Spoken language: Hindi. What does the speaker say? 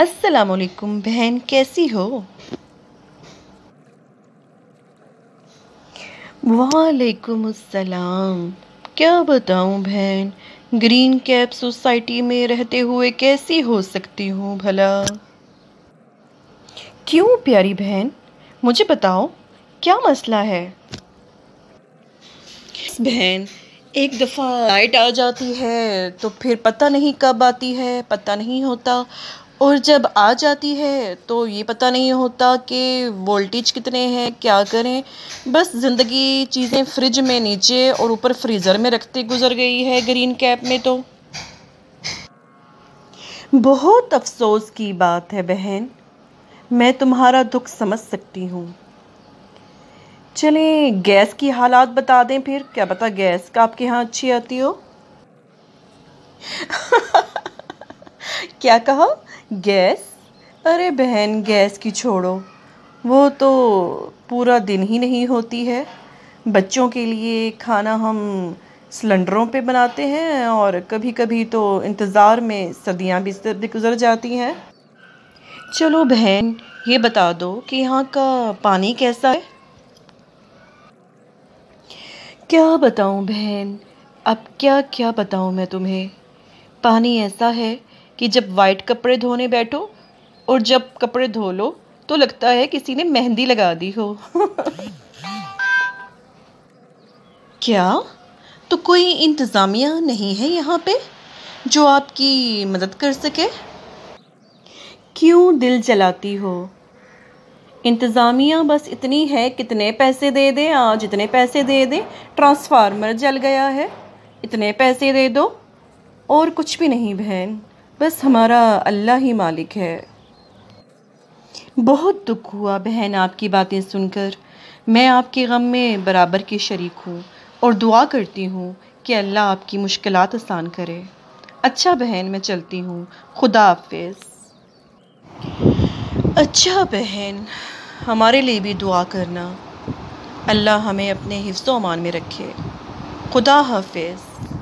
असलकुम बहन कैसी हो वालेकुम अस्सलाम क्या बताऊं बहन ग्रीन कैप सोसाइटी में रहते हुए कैसी हो सकती हूं भला क्यों प्यारी बहन मुझे बताओ क्या मसला है बहन एक दफ़ा लाइट आ जाती है तो फिर पता नहीं कब आती है पता नहीं होता और जब आ जाती है तो ये पता नहीं होता कि वोल्टेज कितने हैं क्या करें बस ज़िंदगी चीज़ें फ्रिज में नीचे और ऊपर फ्रीज़र में रखते गुजर गई है ग्रीन कैप में तो बहुत अफसोस की बात है बहन मैं तुम्हारा दुख समझ सकती हूँ चलें गैस की हालात बता दें फिर क्या पता गैस का आपके यहाँ अच्छी आती हो क्या कहा गैस अरे बहन गैस की छोड़ो वो तो पूरा दिन ही नहीं होती है बच्चों के लिए खाना हम सिलेंडरों पे बनाते हैं और कभी कभी तो इंतज़ार में सदियां भी गुज़र जाती हैं चलो बहन ये बता दो कि यहाँ का पानी कैसा है क्या बताऊँ बहन अब क्या क्या बताऊँ मैं तुम्हें पानी ऐसा है कि जब वाइट कपड़े धोने बैठो और जब कपड़े धो लो तो लगता है किसी ने मेहंदी लगा दी हो क्या तो कोई इंतज़ामिया नहीं है यहाँ पे जो आपकी मदद कर सके क्यों दिल जलाती हो इंतज़ामिया बस इतनी है कितने पैसे दे दें आज इतने पैसे दे दें ट्रांसफ़ार्मर जल गया है इतने पैसे दे दो और कुछ भी नहीं बहन बस हमारा अल्लाह ही मालिक है बहुत दुख हुआ बहन आपकी बातें सुनकर मैं आपके गम में बराबर की शरीक हूँ और दुआ करती हूँ कि अल्लाह आपकी मुश्किल आसान करे अच्छा बहन मैं चलती हूँ खुदा हाफिज अच्छा बहन हमारे लिए भी दुआ करना अल्लाह हमें अपने हिफ्स अमान में रखे खुदा हाफिज़